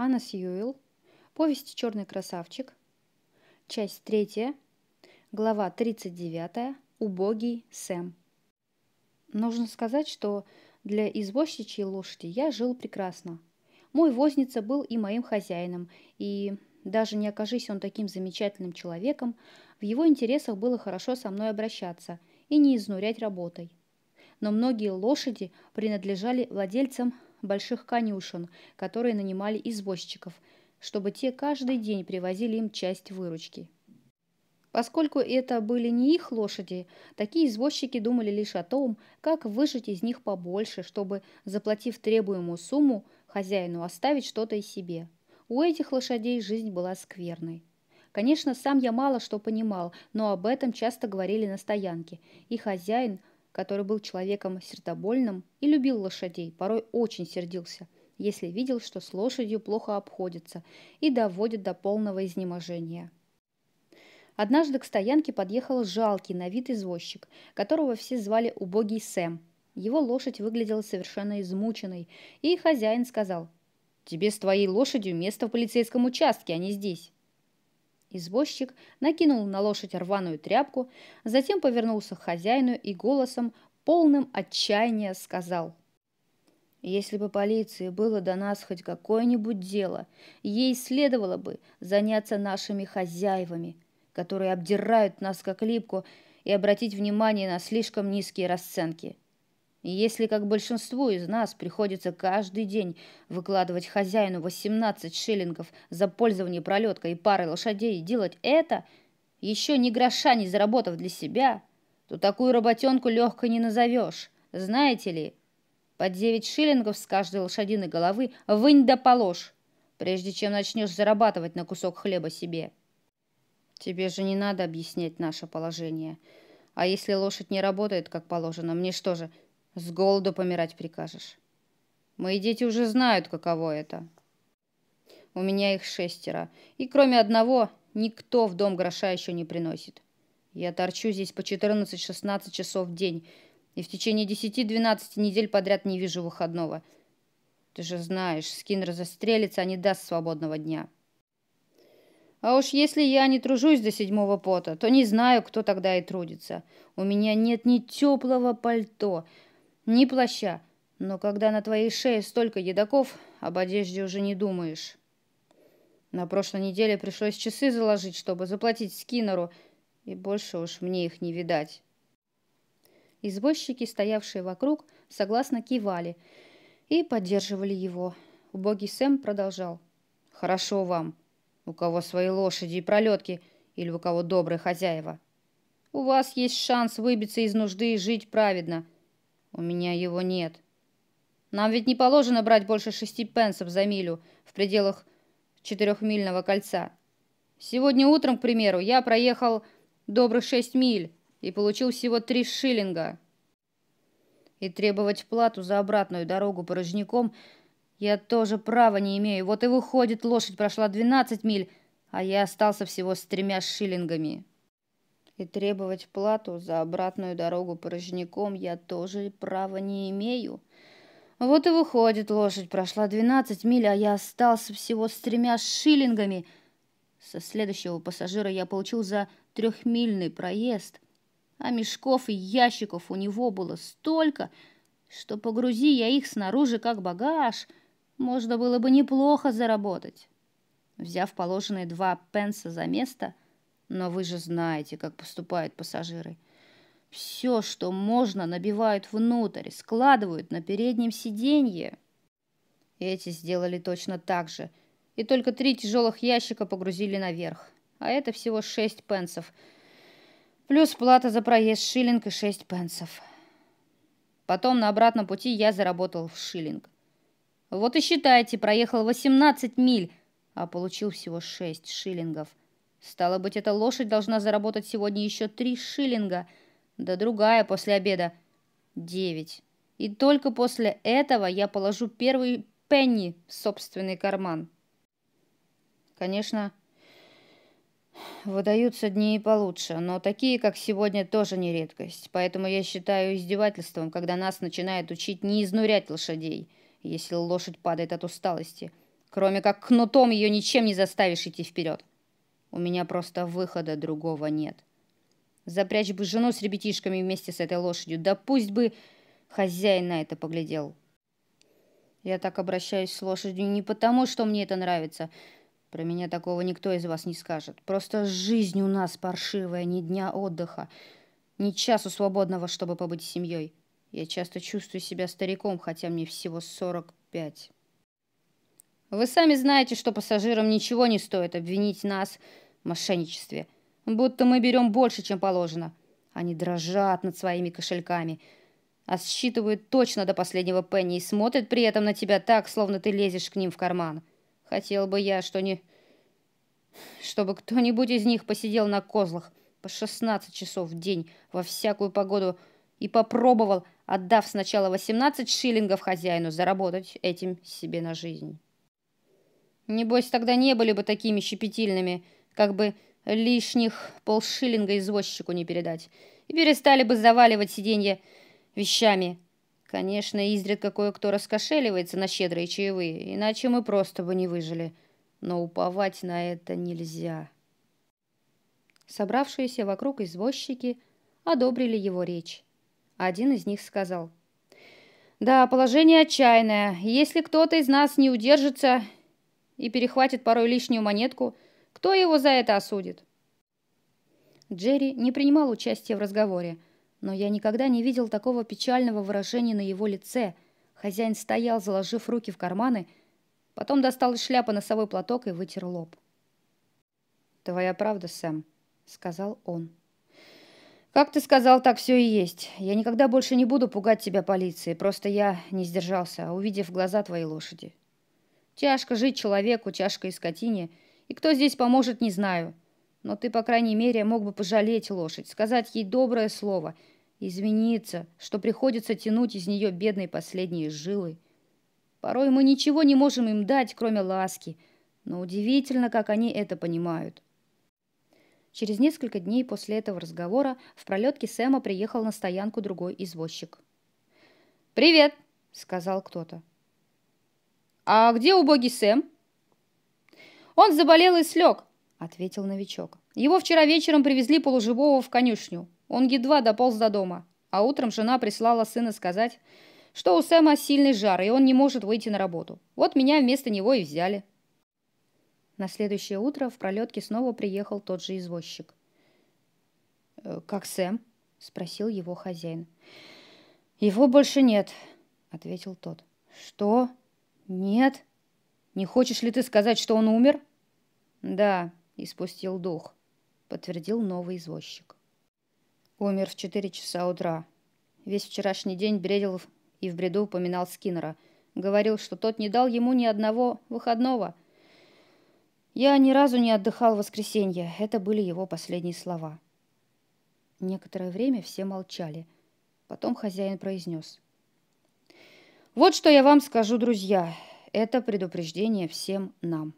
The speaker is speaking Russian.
Анна Сьюэлл, повесть «Черный красавчик», часть третья. глава 39, «Убогий Сэм». Нужно сказать, что для извозчичьей лошади я жил прекрасно. Мой возница был и моим хозяином, и даже не окажись он таким замечательным человеком, в его интересах было хорошо со мной обращаться и не изнурять работой. Но многие лошади принадлежали владельцам больших конюшен, которые нанимали извозчиков, чтобы те каждый день привозили им часть выручки. Поскольку это были не их лошади, такие извозчики думали лишь о том, как выжать из них побольше, чтобы, заплатив требуемую сумму, хозяину оставить что-то и себе. У этих лошадей жизнь была скверной. Конечно, сам я мало что понимал, но об этом часто говорили на стоянке, и хозяин который был человеком сердобольным и любил лошадей, порой очень сердился, если видел, что с лошадью плохо обходится и доводит до полного изнеможения. Однажды к стоянке подъехал жалкий на вид извозчик, которого все звали «Убогий Сэм». Его лошадь выглядела совершенно измученной, и хозяин сказал, «Тебе с твоей лошадью место в полицейском участке, а не здесь». Извозчик накинул на лошадь рваную тряпку, затем повернулся к хозяину и голосом, полным отчаяния, сказал если бы полиции было до нас хоть какое-нибудь дело, ей следовало бы заняться нашими хозяевами, которые обдирают нас как липку, и обратить внимание на слишком низкие расценки. И если, как большинству из нас, приходится каждый день выкладывать хозяину 18 шиллингов за пользование пролеткой и парой лошадей и делать это, еще ни гроша не заработав для себя, то такую работенку легко не назовешь. Знаете ли, по 9 шиллингов с каждой лошадиной головы вынь да положь, прежде чем начнешь зарабатывать на кусок хлеба себе. Тебе же не надо объяснять наше положение. А если лошадь не работает, как положено, мне что же, с голоду помирать прикажешь. Мои дети уже знают, каково это. У меня их шестеро, и кроме одного никто в дом гроша еще не приносит. Я торчу здесь по 14-16 часов в день, и в течение 10-12 недель подряд не вижу выходного. Ты же знаешь, Скиннер застрелится, а не даст свободного дня. А уж если я не тружусь до седьмого пота, то не знаю, кто тогда и трудится. У меня нет ни теплого пальто, ни плаща. Но когда на твоей шее столько едоков, об одежде уже не думаешь. На прошлой неделе пришлось часы заложить, чтобы заплатить Скиннеру, и больше уж мне их не видать. Извозчики, стоявшие вокруг, согласно кивали и поддерживали его. Убогий Сэм продолжал. «Хорошо вам. У кого свои лошади и пролетки, или у кого добрые хозяева. У вас есть шанс выбиться из нужды и жить праведно. У меня его нет. Нам ведь не положено брать больше шести пенсов за милю в пределах четырехмильного кольца. Сегодня утром, к примеру, я проехал добрых шесть миль и получил всего три шиллинга. И требовать плату за обратную дорогу порожняком я тоже права не имею. Вот и выходит, лошадь прошла 12 миль, а я остался всего с тремя шиллингами. И требовать плату за обратную дорогу порожняком я тоже права не имею. Вот и выходит, лошадь прошла двенадцать миль, а я остался всего с тремя шиллингами. Со следующего пассажира я получил за трехмильный проезд, а мешков и ящиков у него было столько, что погрузи я их снаружи как багаж, можно было бы неплохо заработать. Взяв положенные два пенса за место — но вы же знаете, как поступают пассажиры. Все, что можно, набивают внутрь, складывают на переднем сиденье. Эти сделали точно так же. И только три тяжелых ящика погрузили наверх. А это всего шесть пенсов. Плюс плата за проезд шиллинг и шесть пенсов. Потом на обратном пути я заработал в шиллинг. Вот и считайте, проехал 18 миль, а получил всего 6 шиллингов – Стало быть, эта лошадь должна заработать сегодня еще три шиллинга, да другая после обеда — девять. И только после этого я положу первый пенни в собственный карман. Конечно, выдаются дни и получше, но такие, как сегодня, тоже не редкость. Поэтому я считаю издевательством, когда нас начинают учить не изнурять лошадей, если лошадь падает от усталости. Кроме как кнутом ее ничем не заставишь идти вперед. У меня просто выхода другого нет. Запрячь бы жену с ребятишками вместе с этой лошадью, да пусть бы хозяин на это поглядел. Я так обращаюсь с лошадью не потому, что мне это нравится. Про меня такого никто из вас не скажет. Просто жизнь у нас паршивая, ни дня отдыха, ни часу свободного, чтобы побыть семьей. Я часто чувствую себя стариком, хотя мне всего сорок пять. Вы сами знаете, что пассажирам ничего не стоит обвинить нас в мошенничестве. Будто мы берем больше, чем положено. Они дрожат над своими кошельками, а считывают точно до последнего пенни и смотрят при этом на тебя так, словно ты лезешь к ним в карман. Хотел бы я, что не... чтобы кто-нибудь из них посидел на козлах по 16 часов в день во всякую погоду и попробовал, отдав сначала 18 шиллингов хозяину, заработать этим себе на жизнь». Небось, тогда не были бы такими щепетильными, как бы лишних полшиллинга извозчику не передать, и перестали бы заваливать сиденье вещами. Конечно, изредка кое-кто раскошеливается на щедрые чаевые, иначе мы просто бы не выжили. Но уповать на это нельзя. Собравшиеся вокруг извозчики одобрили его речь. Один из них сказал, «Да, положение отчаянное. Если кто-то из нас не удержится, и перехватит порой лишнюю монетку, кто его за это осудит? Джерри не принимал участия в разговоре, но я никогда не видел такого печального выражения на его лице. Хозяин стоял, заложив руки в карманы, потом достал из шляпы носовой платок и вытер лоб. «Твоя правда, Сэм», — сказал он. «Как ты сказал, так все и есть. Я никогда больше не буду пугать тебя полицией. Просто я не сдержался, увидев глаза твоей лошади. Тяжко жить человеку, тяжко и скотине. И кто здесь поможет, не знаю. Но ты, по крайней мере, мог бы пожалеть лошадь, сказать ей доброе слово, извиниться, что приходится тянуть из нее бедные последние жилы. Порой мы ничего не можем им дать, кроме ласки, но удивительно, как они это понимают. Через несколько дней после этого разговора в пролетке Сэма приехал на стоянку другой извозчик. «Привет!» — сказал кто-то. «А где убогий Сэм?» «Он заболел и слег», — ответил новичок. «Его вчера вечером привезли полуживого в конюшню. Он едва дополз до дома. А утром жена прислала сына сказать, что у Сэма сильный жар, и он не может выйти на работу. Вот меня вместо него и взяли». На следующее утро в пролетке снова приехал тот же извозчик. «Э, «Как Сэм?» — спросил его хозяин. «Его больше нет», — ответил тот. «Что?» «Нет». «Не хочешь ли ты сказать, что он умер?» «Да», — испустил дух, — подтвердил новый извозчик. Умер в четыре часа утра. Весь вчерашний день бредил и в бреду упоминал Скиннера. Говорил, что тот не дал ему ни одного выходного. «Я ни разу не отдыхал в воскресенье». Это были его последние слова. Некоторое время все молчали. Потом хозяин произнес — вот что я вам скажу, друзья. Это предупреждение всем нам.